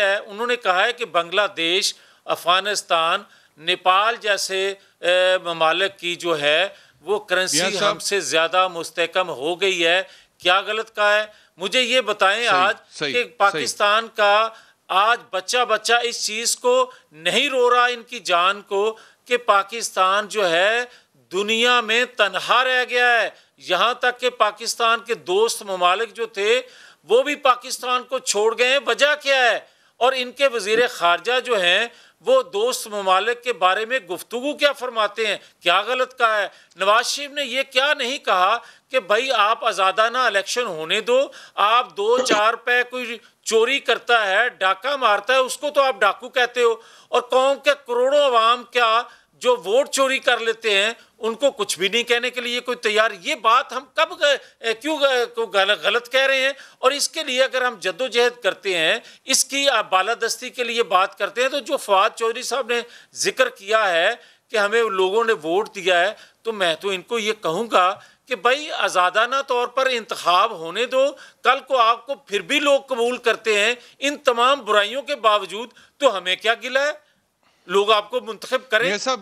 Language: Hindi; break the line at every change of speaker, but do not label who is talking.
है उन्होंने कहा है कि बांग्लादेश अफगानिस्तान नेपाल जैसे ममालक की जो है वो करेंसी हमसे ज़्यादा मुस्तकम हो गई है क्या गलत कहा है मुझे ये बताएं सही, आज सही, कि पाकिस्तान का आज बच्चा बच्चा इस चीज़ को नहीं रो रहा इनकी जान को कि पाकिस्तान जो है दुनिया में तनहा रह गया है यहाँ तक कि पाकिस्तान के दोस्त ममालिक जो थे वो भी पाकिस्तान को छोड़ गए हैं वजह क्या है और इनके वजीर खारजा जो हैं वो दोस्त ममालिक के बारे में गुफ्तु क्या फरमाते हैं क्या गलत कहा है नवाज शरीफ ने यह क्या नहीं कहा कि भाई आप आज़ादाना इलेक्शन होने दो आप दो चार पे कोई चोरी करता है डाका मारता है उसको तो आप डाकू कहते हो और कौम के करोड़ों अवाम क्या जो वोट चोरी कर लेते हैं उनको कुछ भी नहीं कहने के लिए कोई तैयार ये बात हम कब क्यों को गलत, गलत कह रहे हैं और इसके लिए अगर हम जद्दोजहद करते हैं इसकी बालादस्ती के लिए बात करते हैं तो जो फवाद चौधरी साहब ने जिक्र किया है कि हमें लोगों ने वोट दिया है तो मैं तो इनको ये कहूँगा कि भाई आज़ादाना तौर पर इंतखब होने दो कल को आपको फिर भी लोग कबूल करते हैं इन तमाम बुराइयों के बावजूद तो हमें क्या गिला है लोग आपको मुंतखब करें